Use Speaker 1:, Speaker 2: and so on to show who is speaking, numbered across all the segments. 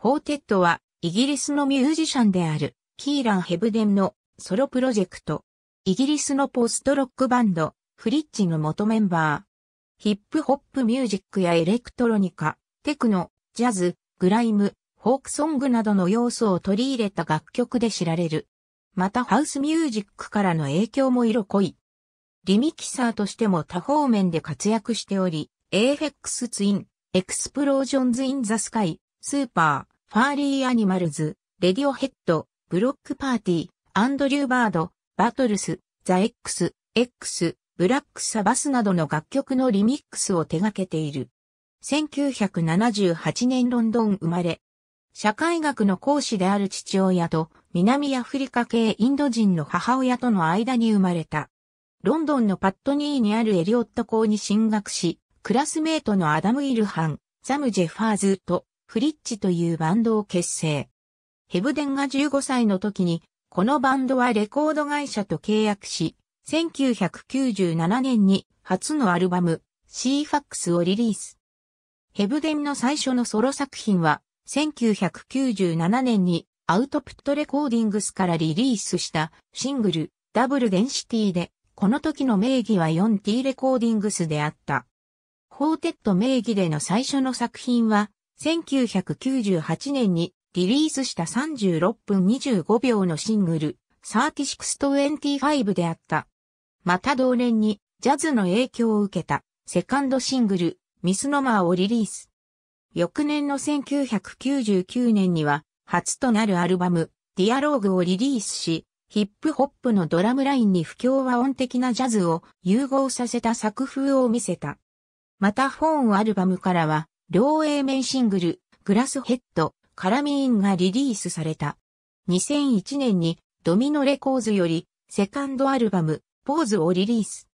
Speaker 1: ホーテッドは、イギリスのミュージシャンである、キーラン・ヘブデンのソロプロジェクト。イギリスのポストロックバンド、フリッチの元メンバー。ヒップホップミュージックやエレクトロニカ、テクノ、ジャズ、グライム、フォークソングなどの要素を取り入れた楽曲で知られる。またハウスミュージックからの影響も色濃い。リミキサーとしても多方面で活躍しており、エーフェックスツイン、エクスプロージョンズ・イン・ザ・スカイ、スーパー、ファーリーアニマルズ、レディオヘッド、ブロックパーティー、アンドリューバード、バトルス、ザ・エックス、X、ブラック・サバスなどの楽曲のリミックスを手掛けている。1978年ロンドン生まれ。社会学の講師である父親と南アフリカ系インド人の母親との間に生まれた。ロンドンのパットニーにあるエリオット校に進学し、クラスメートのアダム・イルハン、ザム・ジェファーズとフリッチというバンドを結成。ヘブデンが15歳の時に、このバンドはレコード会社と契約し、1997年に初のアルバム、シーファックスをリリース。ヘブデンの最初のソロ作品は、1997年にアウトプットレコーディングスからリリースしたシングル、ダブルデンシティで、この時の名義は 4T レコーディングスであった。ホーテッド名義での最初の作品は、1998年にリリースした36分25秒のシングル、3625であった。また同年にジャズの影響を受けたセカンドシングル、ミスノマーをリリース。翌年の1999年には初となるアルバム、ディアローグをリリースし、ヒップホップのドラムラインに不協和音的なジャズを融合させた作風を見せた。また本アルバムからは、両 A 面シングル、グラスヘッド、カラミーンがリリースされた。2001年にドミノレコーズよりセカンドアルバム、ポーズをリリース。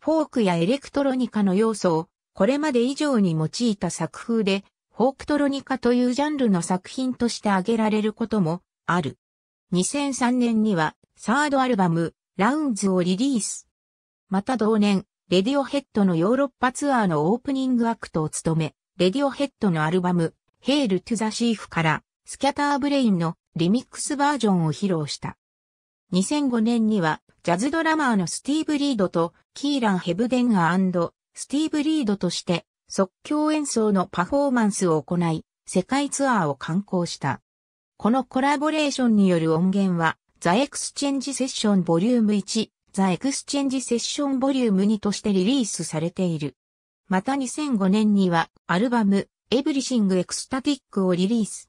Speaker 1: フォークやエレクトロニカの要素をこれまで以上に用いた作風で、フォークトロニカというジャンルの作品として挙げられることもある。2003年にはサードアルバム、ラウンズをリリース。また同年、レディオヘッドのヨーロッパツアーのオープニングアクトを務め、レディオヘッドのアルバム、ヘール・トゥ・ザ・シーフから、スキャター・ブレインのリミックスバージョンを披露した。2005年には、ジャズドラマーのスティーブ・リードと、キーラン・ヘブデンガースティーブ・リードとして、即興演奏のパフォーマンスを行い、世界ツアーを観光した。このコラボレーションによる音源は、ザ・エクスチェンジ・セッションボリューム1、ザ・エクスチェンジ・セッションボリューム2としてリリースされている。また2005年にはアルバムエブリシングエクスタティックをリリース。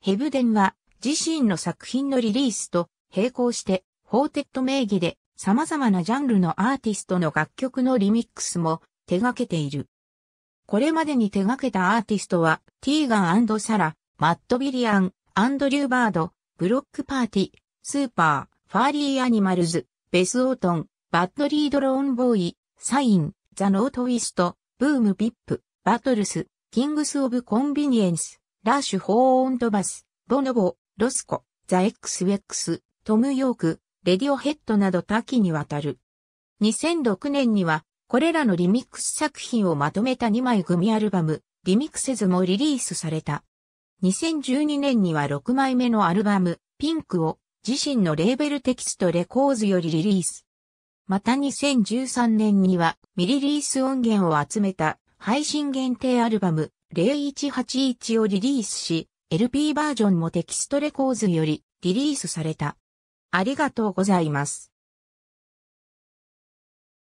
Speaker 1: ヘブデンは自身の作品のリリースと並行してホーテッド名義で様々なジャンルのアーティストの楽曲のリミックスも手掛けている。これまでに手掛けたアーティストはティーガンサラ、マット・ビリアン、アンドリュー・バード、ブロック・パーティ、スーパー、ファーリー・アニマルズ、ベス・オートン、バッドリード・ローン・ボーイ、サイン、ザ・ノート・ウィスト、ブームビップ、バトルス、キングス・オブ・コンビニエンス、ラッシュ・ホーオンドバス、ボノボ、ロスコ、ザ・エックス・ウェックス、トム・ヨーク、レディオヘッドなど多岐にわたる。2006年には、これらのリミックス作品をまとめた2枚組アルバム、リミックセズもリリースされた。2012年には6枚目のアルバム、ピンクを自身のレーベルテキストレコーズよりリリース。また2013年にはミリリース音源を集めた配信限定アルバム0181をリリースし、LP バージョンもテキストレコーズよりリリースされた。ありがとうございます。